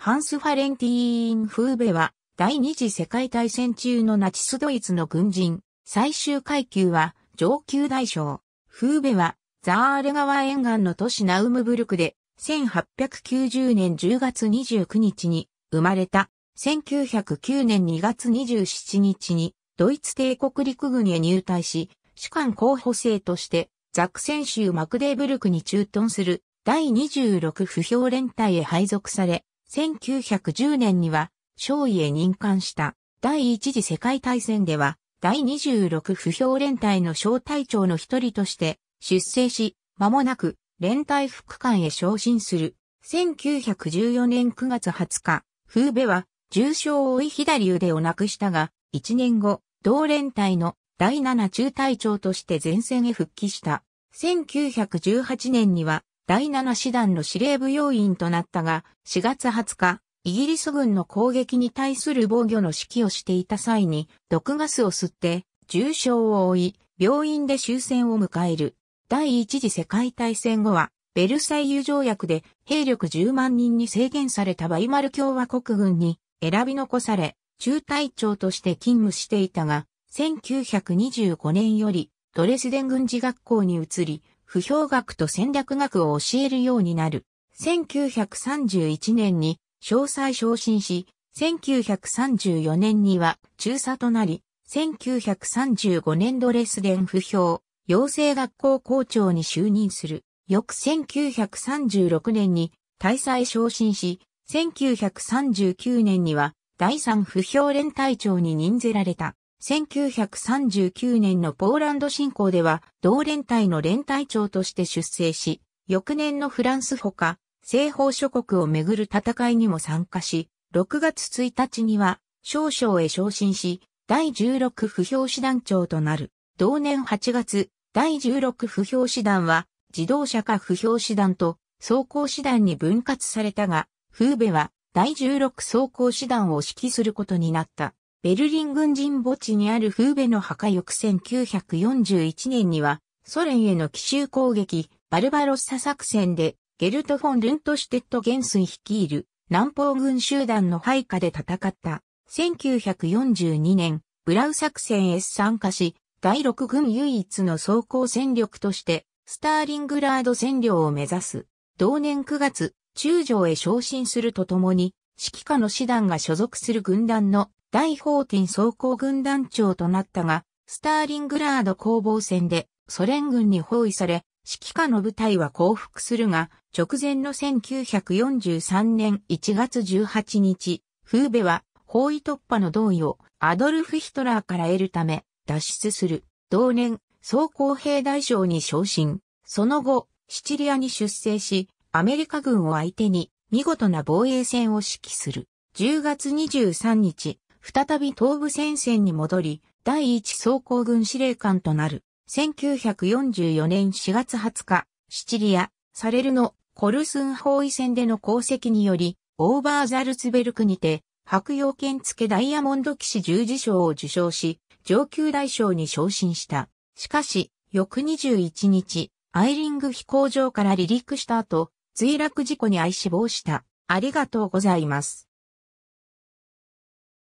ハンス・ファレンティーン・フーベは、第二次世界大戦中のナチスドイツの軍人、最終階級は上級大将。フーベは、ザーレ川沿岸の都市ナウムブルクで、1890年10月29日に生まれた。1909年2月27日に、ドイツ帝国陸軍へ入隊し、士官候補生として、ザクセン州マクデーブルクに駐屯する第26不評連隊へ配属され、1910年には、少尉へ任官した。第一次世界大戦では、第26不評連隊の小隊長の一人として出征し、間もなく連隊副官へ昇進する。1914年9月20日、風部は重傷を負い左腕をなくしたが、1年後、同連隊の第7中隊長として前線へ復帰した。1918年には第7師団の司令部要員となったが、4月20日、イギリス軍の攻撃に対する防御の指揮をしていた際に、毒ガスを吸って、重傷を負い、病院で終戦を迎える。第一次世界大戦後は、ベルサイユ条約で兵力10万人に制限されたバイマル共和国軍に選び残され、中隊長として勤務していたが、1925年よりドレスデン軍事学校に移り、不評学と戦略学を教えるようになる。1931年に詳細昇進し、1934年には中佐となり、1935年ドレスデン不評、養成学校校長に就任する。翌1936年に大佐へ昇進し、1939年には第三不評連隊長に任ぜられた。1939年のポーランド侵攻では、同連隊の連隊長として出征し、翌年のフランスほか、西方諸国をめぐる戦いにも参加し、6月1日には、少々へ昇進し、第16不評師団長となる。同年8月、第16不評師団は、自動車化不評師団と装甲師団に分割されたが、フーベは第16装甲師団を指揮することになった。ベルリン軍人墓地にあるフーベの墓翌1941年には、ソ連への奇襲攻撃、バルバロッサ作戦で、ゲルト・フォン・ルントシュテット元帥率いる南方軍集団の配下で戦った。1942年、ブラウ作戦へ参加し、第6軍唯一の装甲戦力として、スターリングラード占領を目指す。同年9月、中将へ昇進するとともに、指揮下の師団が所属する軍団の大法廷装甲軍団長となったが、スターリングラード攻防戦でソ連軍に包囲され、指揮下の部隊は降伏するが、直前の1943年1月18日、フーベは包囲突破の同意をアドルフ・ヒトラーから得るため脱出する。同年、総工兵大将に昇進。その後、シチリアに出征し、アメリカ軍を相手に見事な防衛戦を指揮する。10月23日、再び東部戦線に戻り、第一装甲軍司令官となる。1944年4月20日、シチリア、サレルのコルスン包囲戦での功績により、オーバーザルツベルクにて、白洋剣付ダイヤモンド騎士十字章を受賞し、上級大将に昇進した。しかし、翌21日、アイリング飛行場から離陸した後、墜落事故に遭い死亡した。ありがとうございます。